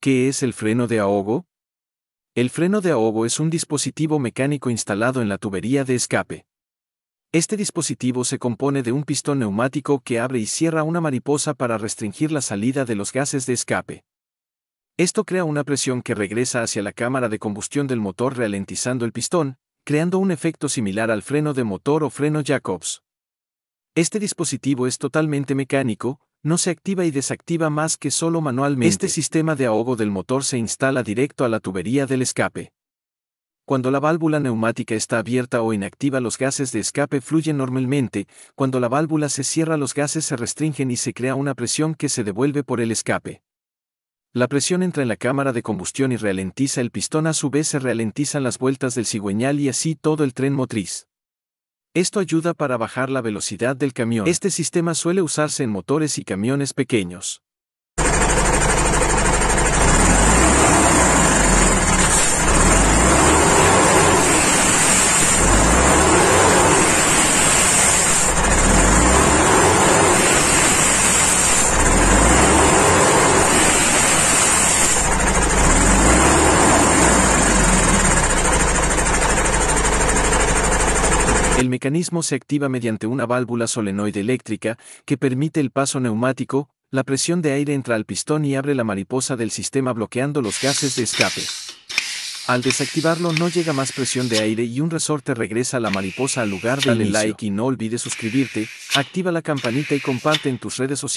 ¿Qué es el freno de ahogo? El freno de ahogo es un dispositivo mecánico instalado en la tubería de escape. Este dispositivo se compone de un pistón neumático que abre y cierra una mariposa para restringir la salida de los gases de escape. Esto crea una presión que regresa hacia la cámara de combustión del motor ralentizando el pistón, creando un efecto similar al freno de motor o freno Jacobs. Este dispositivo es totalmente mecánico, no se activa y desactiva más que solo manualmente. Este sistema de ahogo del motor se instala directo a la tubería del escape. Cuando la válvula neumática está abierta o inactiva los gases de escape fluyen normalmente, cuando la válvula se cierra los gases se restringen y se crea una presión que se devuelve por el escape. La presión entra en la cámara de combustión y ralentiza el pistón, a su vez se ralentizan las vueltas del cigüeñal y así todo el tren motriz. Esto ayuda para bajar la velocidad del camión. Este sistema suele usarse en motores y camiones pequeños. El mecanismo se activa mediante una válvula solenoide eléctrica que permite el paso neumático, la presión de aire entra al pistón y abre la mariposa del sistema bloqueando los gases de escape. Al desactivarlo no llega más presión de aire y un resorte regresa a la mariposa al lugar. Dale like y no olvides suscribirte, activa la campanita y comparte en tus redes sociales.